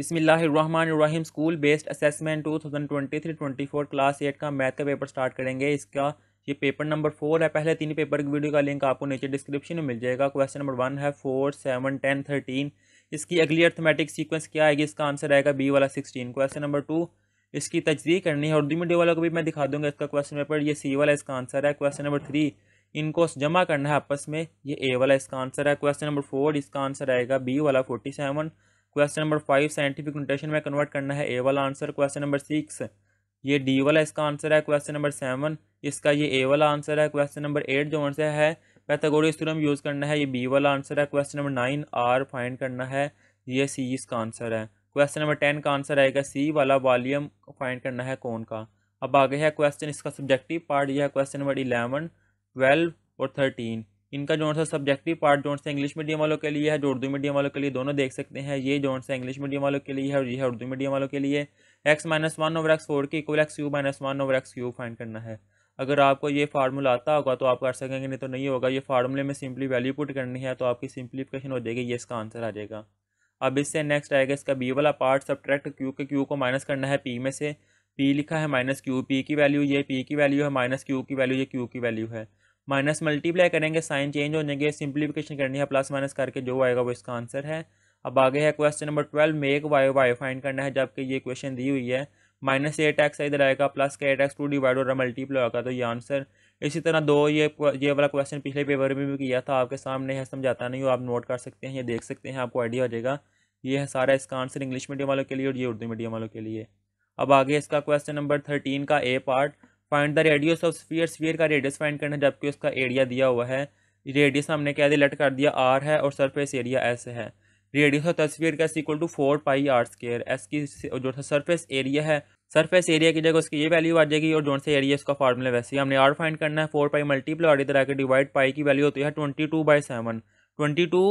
बिसमीम school based assessment two thousand twenty three twenty four class eight का math का paper start करेंगे इसका ये पेपर नंबर फोर है पहले तीन पेपर की वीडियो का लिंक आपको नीचे डिस्क्रिप्शन में मिल जाएगा क्वेश्चन नंबर वन है फोर सेवन टेन थर्टीन इसकी अगली अर्थमेटिक सीक्वेंस क्या आएगी इसका आंसर आएगा बी वाला सिक्सटीन क्वेश्चन नंबर टू इसकी तजदीक करनी है उर्दू मीडियो वालों को भी मैं दिखा दूंगा इसका क्वेश्चन पेपर ये सी वाला इसका आंसर है क्वेश्चन नंबर थ्री इनको जमा करना है आपस में ये ए वाला इसका आंसर है क्वेश्चन नंबर फोर इसका आंसर आएगा बी वाला forty seven question number five scientific notation में कन्वर्ट करना है ए वाला आंसर क्वेश्चन नंबर सिक्स ये डी वाला इसका आंसर है क्वेश्चन नंबर सेवन इसका ये ए वाला आंसर है क्वेश्चन नंबर एट जो आंसर है पैथागोरियस थ्योरम यूज़ करना है ये बी वाला आंसर है question number nine R find करना है ये सी इसका आंसर है क्वेश्चन नंबर टेन का आंसर आएगा सी वाला वॉल्यूम फाइंड करना है कौन का अब आगे है क्वेश्चन इसका सब्जेक्टिव पार्ट यह है क्वेश्चन नंबर इलेवन ट्वेल्व और थर्टीन इनका जोन सा सब्जेक्टिव पार्ट जोन से इंग्लिश मीडियम वालों के लिए है जो उर्दू मीडियम वालों के लिए दोनों देख सकते हैं ये जोन सा इंग्लिश मीडियम वालों के लिए है और ये है उर्दू मीडियम वालों के लिए X minus one over X four की equal X Q minus one over X Q find करना है अगर आपको ये फार्मूला आता होगा तो आप कर सकेंगे नहीं तो नहीं होगा ये फार्मूले में सिंपली वैल्यू पुट करनी है तो आपकी सिंप्लीफिकेशन हो जाएगी ये इसका आंसर आ जाएगा अब इससे नेक्स्ट आएगा इसका बी वाला पार्ट सब्ट्रैक्ट क्यू के क्यू को माइनस करना है पी में से पी लिखा है माइनस क्यू पी की वैल्यू ये पी की वैल्यू है माइनस क्यू की वैल्यू ये क्यू की वैल्यू है माइनस मल्टीप्लाई करेंगे साइन चेंज हो जाएंगे सिंप्लीफिकेशन करनी है प्लस माइनस करके जो आएगा वो इसका आंसर है अब आगे है question number twelve make Y Y find करना है जबकि ये क्वेश्चन दी हुई है माइनस एट एक्स इधर आएगा प्लस के एट एक्स टू डिवाइड हो रहा मल्टीप्लाई होगा तो ये आंसर इसी तरह दो ये ये वाला क्वेश्चन पिछले पेपर में भी किया था आपके सामने है समझाता नहीं हो आप नोट कर सकते हैं ये देख सकते हैं आपको आइडिया हो जाएगा ये है सारा इसका आंसर इंग्लिश मीडियम वालों के लिए और ये उर्दू मीडियम वालों के लिए अब आगे इसका क्वेश्चन नंबर थर्टीन का A part find the radius of sphere sphere का रेडियस फाइंड करना जबकि उसका एरिया दिया हुआ है रेडियस हमने कह दिया लट कर दिया आर है और सरफेस एरिया एस है रेडियस ऑफ तस्वीर का equal to four pi R square S की जो था सरफेस एरिया है सरफेस एरिया की जगह उसकी ये वैल्यू आ जाएगी और जो से एरिया उसका फार्मूला वैसे ही हमने आर फाइंड करना है फोर पाई मल्टीप्लाई और इधर आकर डिवाइड पाई की वैल्यू होती है twenty two by seven twenty two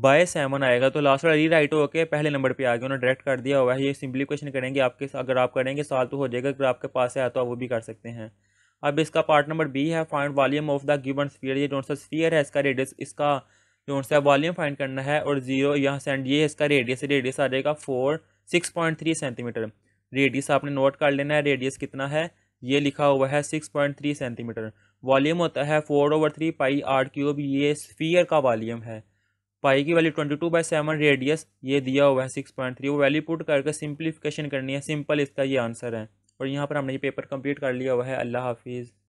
by seven आएगा तो लास्ट वाला री राइट होकर पहले नंबर पे आ गया उन्होंने डायरेक्ट कर दिया हुआ है ये सिंपली क्वेश्चन करेंगे आपके अगर आप करेंगे साल तो हो जाएगा अगर आपके पास है तो आप वो भी कर सकते हैं अब इसका पार्ट नंबर बी है find volume of the given sphere ये जो सा स्फीयर है इसका रेडियस इसका जो सा वॉल्यूम फाइंड करना है और जीरो यहाँ सेंड ये इसका रेडियस रेडियस आ जाएगा four six point three centimetre radius आपने नोट कर लेना है रेडियस कितना है ये लिखा हुआ है six point three centimetre volume होता है four over three pi R cube ये स्फीयर का वॉल्यूम है पाई की value twenty two by seven radius ये दिया हुआ है सिक्स पॉइंट थ्री वो वैल्यू पुट करके सिंप्लीफिकेशन करनी है सिंपल इसका ये आंसर है और यहाँ पर हमने ये पेपर कंप्लीट कर लिया हुआ है अल्लाह हाफिज़